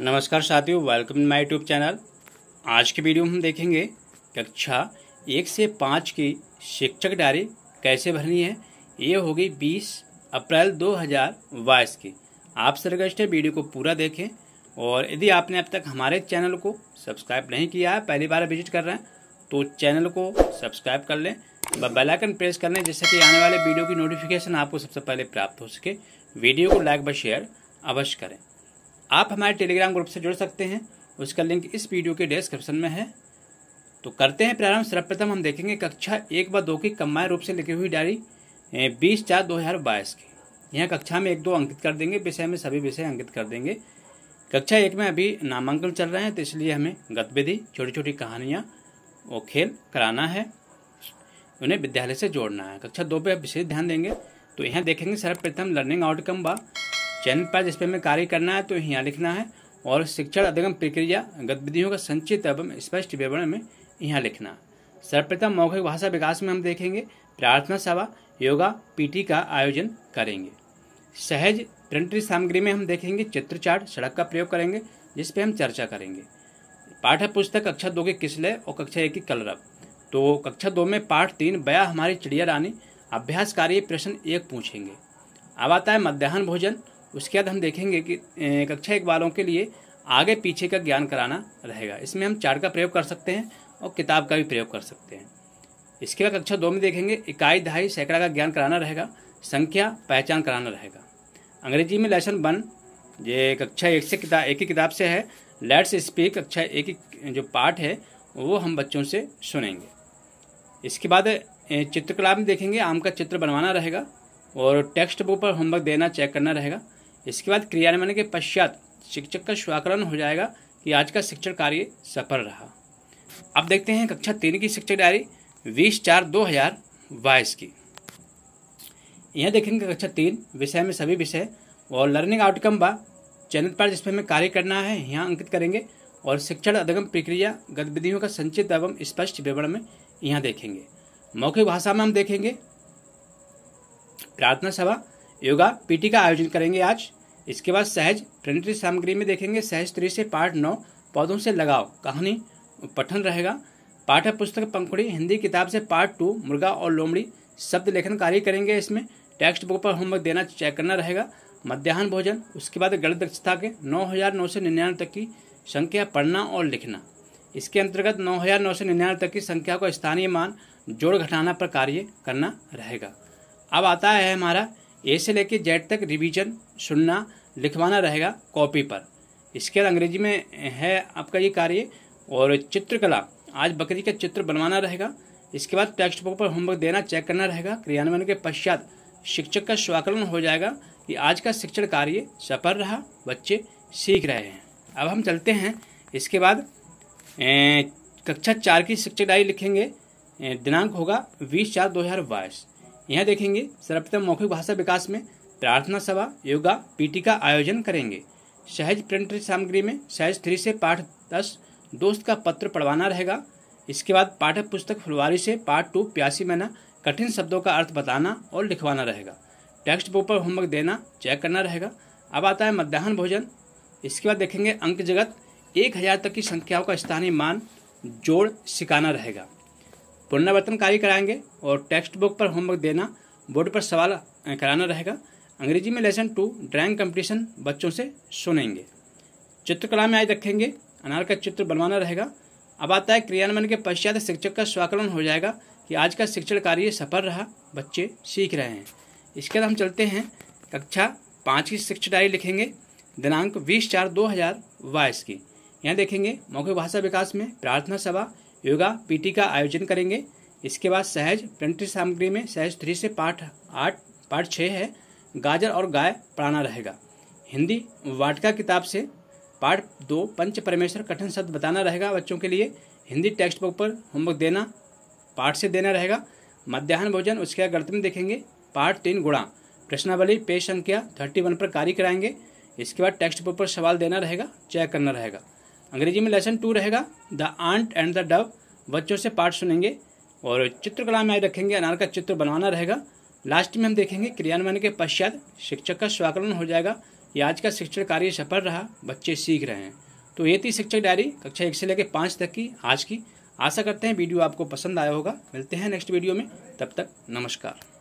नमस्कार साथियों welcome my YouTube channel आज के वीडियो में हम देखेंगे कक्षा एक से पाँच की शिक्षक डायरी कैसे भरनी है ये होगी बीस अप्रैल दो हजार बाईस की आप से रिक्वेस्ट है वीडियो को पूरा देखें और यदि आपने अब तक हमारे चैनल को सब्सक्राइब नहीं किया है पहली बार विजिट कर रहे हैं तो चैनल को सब्सक्राइब कर लें और बेलाइकन प्रेस कर लें जिससे कि आने वाले वीडियो की नोटिफिकेशन आपको सबसे पहले प्राप्त हो सके वीडियो को लाइक व शेयर अवश्य करें आप हमारे टेलीग्राम ग्रुप से जुड़ सकते हैं उसका लिंक इस वीडियो के डिस्क्रिप्शन में है तो करते हैं प्रारंभ सर्वप्रथम हम देखेंगे कक्षा एक व दो की कम्बाइन रूप से लिखी हुई डायरी बीस चार दो हज़ार बाईस की यह कक्षा में एक दो अंकित कर देंगे विषय में सभी विषय अंकित कर देंगे कक्षा एक में अभी नामांकन चल रहे हैं तो इसलिए हमें गतिविधि छोटी छोटी कहानियाँ और खेल कराना है उन्हें विद्यालय से जोड़ना है कक्षा दो पे विशेष ध्यान देंगे तो यहाँ देखेंगे सर्वप्रथम लर्निंग आउटकम व चयन पर जिसपे हमें कार्य करना है तो यहाँ लिखना है और शिक्षण अधिगम प्रक्रिया गतिविधियों का संचित एवं स्पष्ट विवरण में यहाँ लिखना सर्वप्रथम मौखिक भाषा विकास में हम देखेंगे प्रार्थना सभा योगा पीटी का आयोजन करेंगे सहज प्रिंटरी सामग्री में हम देखेंगे चित्र चार्ट सड़क का प्रयोग करेंगे जिस पे हम चर्चा करेंगे पाठ्य पुस्तक कक्षा दो के किसले और कक्षा एक की कलरब तो कक्षा दो में पाठ तीन बया हमारी चिड़िया रानी अभ्यास कार्य प्रश्न एक पूछेंगे अब आता है मध्यान्ह भोजन उसके बाद हम देखेंगे कि कक्षा एक वालों के लिए आगे पीछे का ज्ञान कराना रहेगा इसमें हम चार्ट का प्रयोग कर सकते हैं और किताब का भी प्रयोग कर सकते हैं इसके बाद कक्षा दो में देखेंगे इकाई दहाई सैकड़ा का ज्ञान कराना रहेगा संख्या पहचान कराना रहेगा अंग्रेजी में लेसन वन ये कक्षा एक से किताब एक ही किताब से है लेट्स स्पीक कक्षा एक ही जो पाठ है वो हम बच्चों से सुनेंगे इसके बाद चित्रकला में देखेंगे आम का चित्र बनवाना रहेगा और टेक्स्ट बुक पर होमवर्क देना चेक करना रहेगा इसके बाद क्रियान्वयन के पश्चात शिक्षक का स्वाकलन हो जाएगा कि आज का शिक्षण कार्य सफल रहा अब देखते हैं कक्षा तीन की शिक्षक डायरी बीस चार दो हजार बाईस की यह देखेंगे कक्षा तीन विषय में सभी विषय और लर्निंग आउटकम बा चैनल पर जिसमें हमें कार्य करना है यहाँ अंकित करेंगे और शिक्षण अधगम प्रक्रिया गतिविधियों का संचित एवं स्पष्ट विवरण में यहाँ देखेंगे मौखिक भाषा में हम देखेंगे प्रार्थना सभा योगा पीटी का आयोजन करेंगे आज इसके बाद सहज प्रेरणित सामग्री में देखेंगे सहज त्री से पाठ नौ पौधों से लगाओ कहानी पठन रहेगा पाठ्य पुस्तक पंखुड़ी हिंदी किताब से पार्ट टू मुर्गा और लोमड़ी शब्द लेखन कार्य करेंगे इसमें टेक्स्ट बुक पर होमवर्क देना चेक करना रहेगा मध्याह्न भोजन उसके बाद गणित दक्षता के नौ हज़ार नौ सौ निन्यानवे तक की संख्या पढ़ना और लिखना इसके अंतर्गत नौ हज़ार नौ सौ निन्यानवे तक की संख्या को स्थानीय मान जोड़ घटाना पर कार्य करना रहेगा अब आता है हमारा ए से लेकर जेड तक रिवीजन सुनना लिखवाना रहेगा कॉपी पर इसके बाद अंग्रेजी में है आपका ये कार्य और चित्रकला आज बकरी का चित्र बनवाना रहेगा इसके बाद टेक्स्ट बुक पर होमवर्क देना चेक करना रहेगा क्रियान्वयन के पश्चात शिक्षक का स्वाकलन हो जाएगा कि आज का शिक्षण कार्य सफल रहा बच्चे सीख रहे हैं अब हम चलते हैं इसके बाद ए, कक्षा चार की शिक्षक डायरी लिखेंगे दिनांक होगा बीस चार दो हज़ार बाईस यह देखेंगे सर्वप्रथम मौखिक भाषा विकास में प्रार्थना सभा योगा पीटी का आयोजन करेंगे सहज प्रिंट सामग्री में सहज थ्री से पाठ दस दोस्त का पत्र पढ़वाना रहेगा इसके बाद पाठ्य पुस्तक फुलवारी से पार्ट टू प्यासी महीना कठिन शब्दों का अर्थ बताना और लिखवाना रहेगा टेक्स्ट बुक पर होमवर्क देना चेक करना रहेगा अब आता है मध्याह्न भोजन इसके बाद देखेंगे अंक जगत एक हज़ार तक की संख्याओं का स्थानीय मान जोड़ सिखाना रहेगा पुनरावर्तन कार्य कराएंगे और टेक्स्ट बुक पर होमवर्क देना बोर्ड पर सवाल कराना रहेगा अंग्रेजी में लेसन टू ड्राइंग कंपटीशन बच्चों से सुनेंगे चित्रकला में आज रखेंगे अनार का चित्र बनवाना रहेगा अब आता है क्रियान्वयन के पश्चात शिक्षक का स्वाकलन हो जाएगा कि आज का शिक्षण कार्य सफल रहा बच्चे सीख रहे हैं इसके बाद हम चलते हैं कक्षा पाँच की शिक्षा डायरी लिखेंगे दिनांक बीस चार दो हज़ार बाईस की यहाँ देखेंगे मौखिक भाषा विकास में प्रार्थना सभा योगा पीटी का आयोजन करेंगे इसके बाद सहज प्रिंटेड सामग्री में सहज थ्री से पार्ट आठ पार्ट छः है गाजर और गाय पढ़ाना रहेगा हिंदी वाटका किताब से पार्ट दो पंच परमेश्वर कठिन शब्द बताना रहेगा बच्चों के लिए हिंदी टेक्स्ट बुक पर होमवर्क देना पाठ से देना रहेगा मध्याह्न भोजन उसके गणित में देखेंगे पार्ट तीन गुणा प्रश्नावली पेश संख्या थर्टी वन पर कार्य कराएंगे इसके बाद टेक्स्ट बुक पर सवाल देना रहेगा चेक करना रहेगा अंग्रेजी में लेसन टू रहेगा the ant and the dove बच्चों से पाठ सुनेंगे और चित्रकला में आए रखेंगे अनार का चित्र बनवाना रहेगा लास्ट में हम देखेंगे क्रियान्वयन के पश्चात शिक्षक का स्वाकलन हो जाएगा ये आज का शिक्षण कार्य सफल रहा बच्चे सीख रहे हैं तो ये थी शिक्षक डायरी कक्षा एक से लेकर पाँच तक की आज की आशा करते हैं वीडियो आपको पसंद आया होगा मिलते हैं नेक्स्ट वीडियो में तब तक नमस्कार